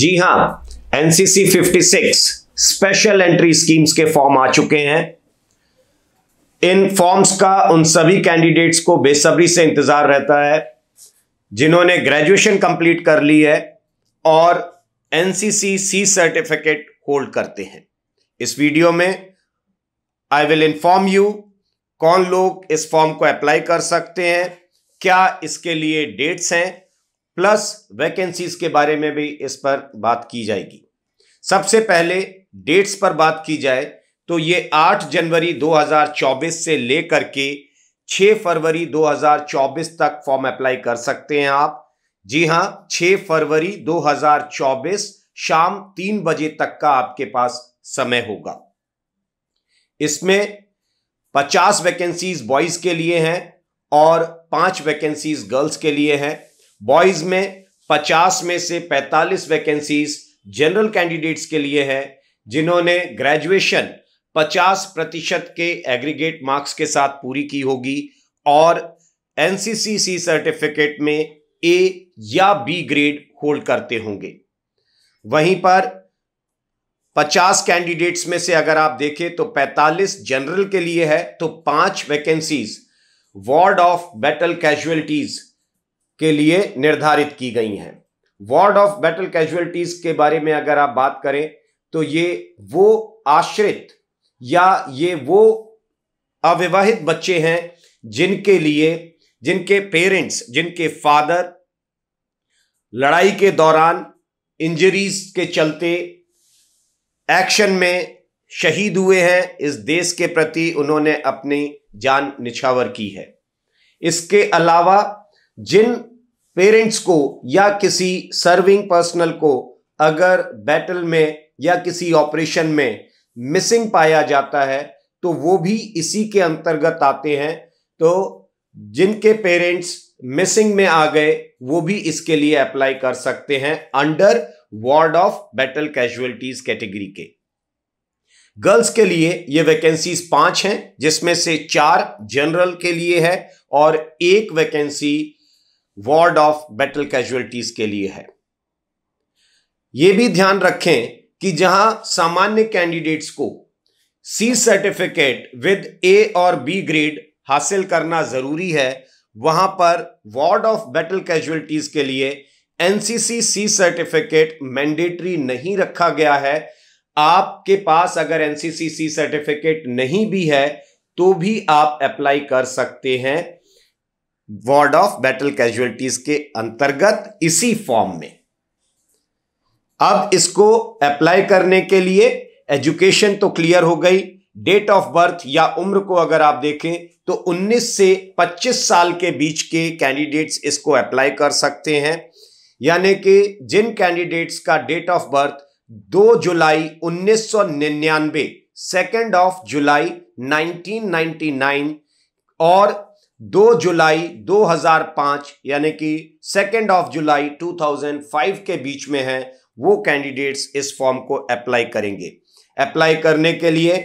जी हां NCC 56 special entry schemes के form आ चुके हैं इन फॉर्म्स का उन सभी कैंडिडेट्स को बेसब्री से इंतजार रहता है जिन्होंने ग्रेजुएशन कंप्लीट कर ली है और एनसीसी सी सर्टिफिकेट होल्ड करते हैं इस वीडियो में आई विल इन्फॉर्म यू कौन लोग इस फॉर्म को अप्लाई कर सकते हैं क्या इसके लिए डेट्स हैं प्लस वैकेंसीज के बारे में भी इस पर बात की जाएगी सबसे पहले डेट्स पर बात की जाए तो ये 8 जनवरी 2024 से लेकर के 6 फरवरी 2024 तक फॉर्म अप्लाई कर सकते हैं आप जी हां 6 फरवरी 2024 शाम तीन बजे तक का आपके पास समय होगा इसमें 50 वैकेंसीज बॉयज के लिए हैं और पांच वैकेंसीज गर्ल्स के लिए हैं बॉयज में 50 में से 45 वैकेंसीज जनरल कैंडिडेट्स के लिए है जिन्होंने ग्रेजुएशन 50 प्रतिशत के एग्रीगेट मार्क्स के साथ पूरी की होगी और एनसीसीसी सर्टिफिकेट में ए या बी ग्रेड होल्ड करते होंगे वहीं पर 50 कैंडिडेट्स में से अगर आप देखें तो 45 जनरल के लिए है तो पांच vacancies ward of battle casualties के लिए निर्धारित की गई हैं वार्ड ऑफ बैटल कैजुअलिटीज के बारे में अगर आप बात करें तो ये वो आश्रित या ये वो अविवाहित बच्चे हैं जिनके लिए जिनके पेरेंट्स जिनके फादर लड़ाई के दौरान इंजरीज के चलते एक्शन में शहीद हुए हैं इस देश के प्रति उन्होंने अपनी जान निछावर की है इसके अलावा जिन पेरेंट्स को या किसी सर्विंग पर्सनल को अगर बैटल में या किसी ऑपरेशन में मिसिंग पाया जाता है तो वो भी इसी के अंतर्गत आते हैं तो जिनके पेरेंट्स मिसिंग में आ गए वो भी इसके लिए अप्लाई कर सकते हैं under ward of battle casualties category के गर्ल्स के लिए ये वैकेंसीज पांच हैं जिसमें से चार जनरल के लिए है और एक vacancy ward of battle casualties के लिए है यह भी ध्यान रखें कि जहां सामान्य कैंडिडेट्स को सी सर्टिफिकेट विद ए और बी ग्रेड हासिल करना जरूरी है वहां पर वार्ड ऑफ बैटल कैजुअलिटीज के लिए एनसीसी सी सर्टिफिकेट मैंडेटरी नहीं रखा गया है आपके पास अगर एनसीसी सी सर्टिफिकेट नहीं भी है तो भी आप अप्लाई कर सकते हैं वार्ड ऑफ बैटल कैजुअलिटीज के अंतर्गत इसी फॉर्म में अब इसको अप्लाई करने के लिए एजुकेशन तो क्लियर हो गई डेट ऑफ बर्थ या उम्र को अगर आप देखें तो 19 से 25 साल के बीच के कैंडिडेट्स इसको अप्लाई कर सकते हैं यानी कि जिन कैंडिडेट्स का डेट ऑफ बर्थ 2 जुलाई 1999 सेकेंड ऑफ जुलाई 1999 और दो जुलाई 2005 यानी कि सेकेंड ऑफ जुलाई 2005 के बीच में है वो कैंडिडेट्स इस फॉर्म को अप्लाई करेंगे अप्लाई करने के लिए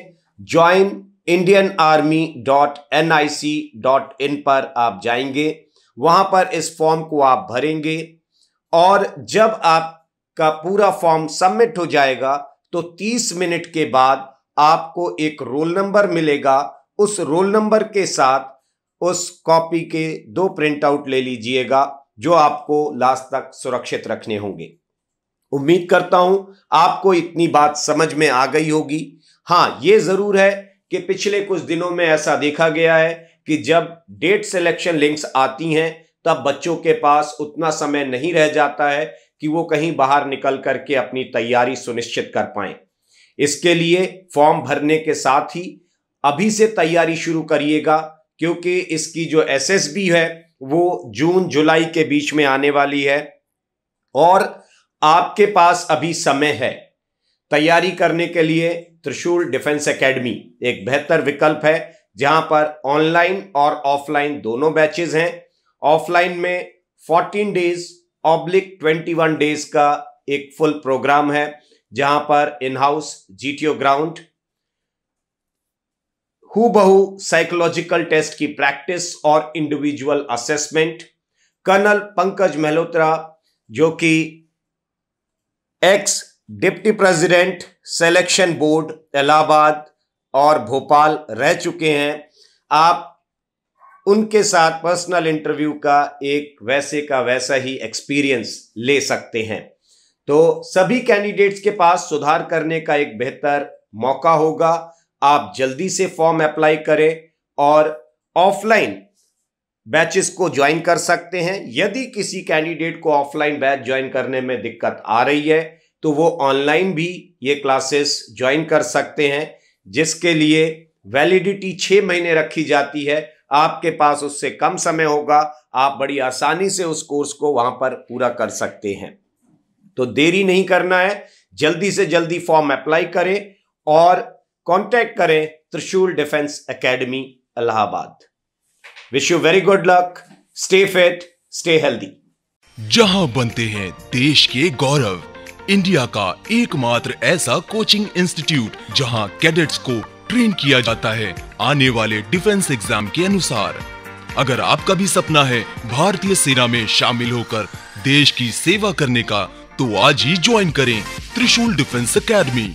join Indian army dot N I C dot in पर आप जाएंगे वहां पर इस फॉर्म को आप भरेंगे और जब आपका पूरा फॉर्म सबमिट हो जाएगा तो 30 मिनट के बाद आपको एक रोल नंबर मिलेगा उस रोल नंबर के साथ उस कॉपी के दो प्रिंट आउट ले लीजिएगा जो आपको लास्ट तक सुरक्षित रखने होंगे उम्मीद करता हूं आपको इतनी बात समझ में आ गई होगी हाँ ये ज़रूर है कि पिछले कुछ दिनों में ऐसा देखा गया है कि जब डेट सिलेक्शन लिंक्स आती हैं तब बच्चों के पास उतना समय नहीं रह जाता है कि वो कहीं बाहर निकल करके अपनी तैयारी सुनिश्चित कर पाए इसके लिए फॉर्म भरने के साथ ही अभी से तैयारी शुरू करिएगा क्योंकि इसकी जो एसएसबी है वो जून जुलाई के बीच में आने वाली है और आपके पास अभी समय है तैयारी करने के लिए त्रिशूल डिफेंस एकेडमी एक बेहतर विकल्प है जहां पर ऑनलाइन और ऑफलाइन दोनों बैचेज हैं ऑफलाइन में 14 डेज ऑब्लिक 21 डेज का एक फुल प्रोग्राम है जहां पर इन हाउस जीटीओ ग्राउंड हूबहू साइकोलॉजिकल टेस्ट की प्रैक्टिस और individual assessment colonel Pankaj Mehlotra जो कि ex deputy president selection board Allahabad और भोपाल रह चुके हैं आप उनके साथ पर्सनल इंटरव्यू का एक वैसे का वैसा ही एक्सपीरियंस ले सकते हैं तो सभी कैंडिडेट्स के पास सुधार करने का एक बेहतर मौका होगा आप जल्दी से फॉर्म अप्लाई करें और ऑफलाइन बैचेस को ज्वाइन कर सकते हैं यदि किसी कैंडिडेट को ऑफलाइन बैच ज्वाइन करने में दिक्कत आ रही है तो वो ऑनलाइन भी ये क्लासेस ज्वाइन कर सकते हैं जिसके लिए वैलिडिटी छः महीने रखी जाती है आपके पास उससे कम समय होगा आप बड़ी आसानी से उस कोर्स को वहां पर पूरा कर सकते हैं तो देरी नहीं करना है जल्दी से जल्दी फॉर्म अप्लाई करें और कॉन्टैक्ट करें Trishul defence academy Allahabad wish you very good luck stay fit stay healthy जहां बनते हैं देश के गौरव इंडिया का एकमात्र ऐसा कोचिंग इंस्टीट्यूट जहां कैडेट्स को ट्रेन किया जाता है आने वाले डिफेंस एग्जाम के अनुसार अगर आपका भी सपना है भारतीय सेना में शामिल होकर देश की सेवा करने का तो आज ही ज्वाइन करें त्रिशूल डिफेंस एकेडमी